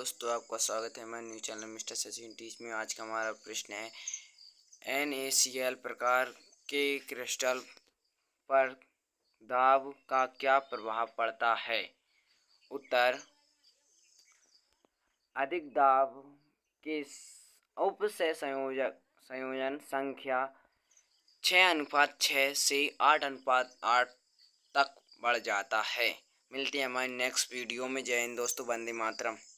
दोस्तों आपका स्वागत है मैं news channel mister Sachin teach में आज का हमारा प्रश्न है एन प्रकार के क्रिस्टल पर दाब का क्या प्रभाव पड़ता है उत्तर अधिक दाब के उप से संयोजक संयोजन संख्या छः अनुपात छः से आठ अनुपात आठ तक बढ़ जाता है मिलते हैं हमारे नेक्स्ट वीडियो में जय हिंद दोस्तों बंदे मातरम